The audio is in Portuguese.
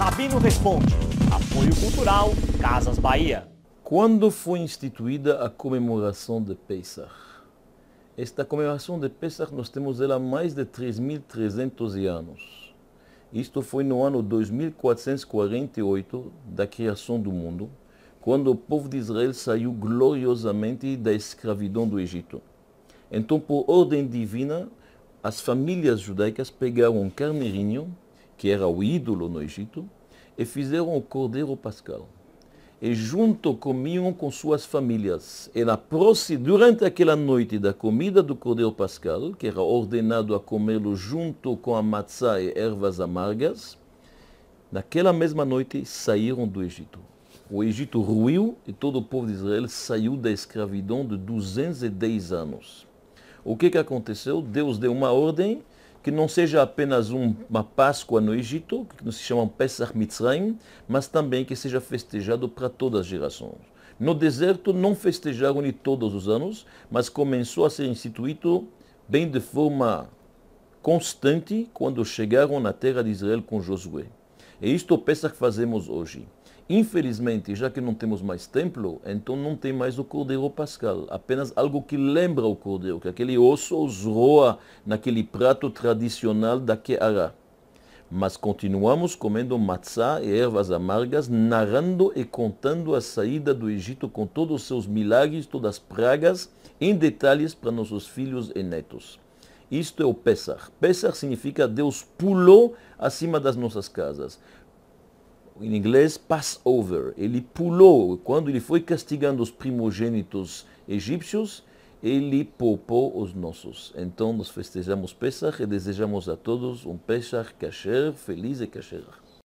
Rabino responde. Apoio Cultural Casas Bahia. Quando foi instituída a comemoração de Pesach? Esta comemoração de Pesach nós temos ela há mais de 3.300 anos. Isto foi no ano 2448 da criação do mundo, quando o povo de Israel saiu gloriosamente da escravidão do Egito. Então, por ordem divina, as famílias judaicas pegaram um carneirinho, que era o ídolo no Egito, e fizeram o cordeiro pascal. E junto comiam com suas famílias. E na próxima, durante aquela noite da comida do cordeiro pascal, que era ordenado a comê-lo junto com a matzá e ervas amargas, naquela mesma noite saíram do Egito. O Egito ruiu e todo o povo de Israel saiu da escravidão de 210 anos. O que, que aconteceu? Deus deu uma ordem que não seja apenas um, uma Páscoa no Egito, que se chama Pesach Mitzrayim, mas também que seja festejado para todas as gerações. No deserto não festejaram de todos os anos, mas começou a ser instituído bem de forma constante quando chegaram na terra de Israel com Josué. E é isto o Pesach que fazemos hoje. Infelizmente, já que não temos mais templo, então não tem mais o cordeiro pascal, apenas algo que lembra o cordeiro, que aquele osso roa naquele prato tradicional da Keara. Mas continuamos comendo matzá e ervas amargas, narrando e contando a saída do Egito com todos os seus milagres, todas as pragas, em detalhes para nossos filhos e netos. Isto é o Pesach. Pesach significa Deus pulou acima das nossas casas em inglês Passover. Ele pulou, quando ele foi castigando os primogênitos egípcios, ele poupou os nossos. Então nós festejamos Pesach e desejamos a todos um Pesach kasher, feliz e kasher.